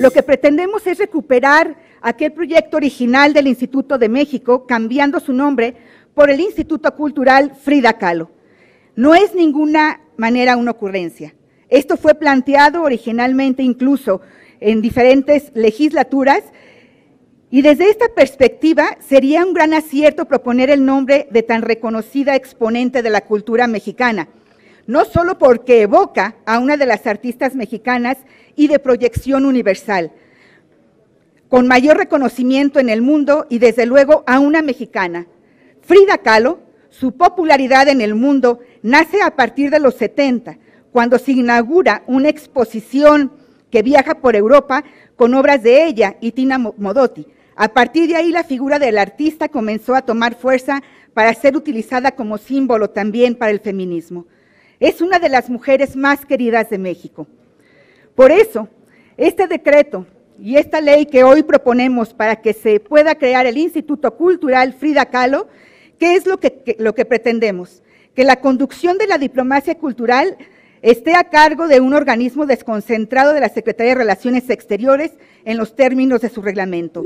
Lo que pretendemos es recuperar aquel proyecto original del Instituto de México, cambiando su nombre por el Instituto Cultural Frida Kahlo. No es ninguna manera una ocurrencia. Esto fue planteado originalmente incluso en diferentes legislaturas y desde esta perspectiva sería un gran acierto proponer el nombre de tan reconocida exponente de la cultura mexicana – no solo porque evoca a una de las artistas mexicanas y de proyección universal, con mayor reconocimiento en el mundo y desde luego a una mexicana. Frida Kahlo, su popularidad en el mundo nace a partir de los 70, cuando se inaugura una exposición que viaja por Europa con obras de ella y Tina Modotti. A partir de ahí la figura del artista comenzó a tomar fuerza para ser utilizada como símbolo también para el feminismo. Es una de las mujeres más queridas de México. Por eso, este decreto y esta ley que hoy proponemos para que se pueda crear el Instituto Cultural Frida Kahlo, ¿qué es lo que, lo que pretendemos? Que la conducción de la diplomacia cultural esté a cargo de un organismo desconcentrado de la Secretaría de Relaciones Exteriores en los términos de su reglamento.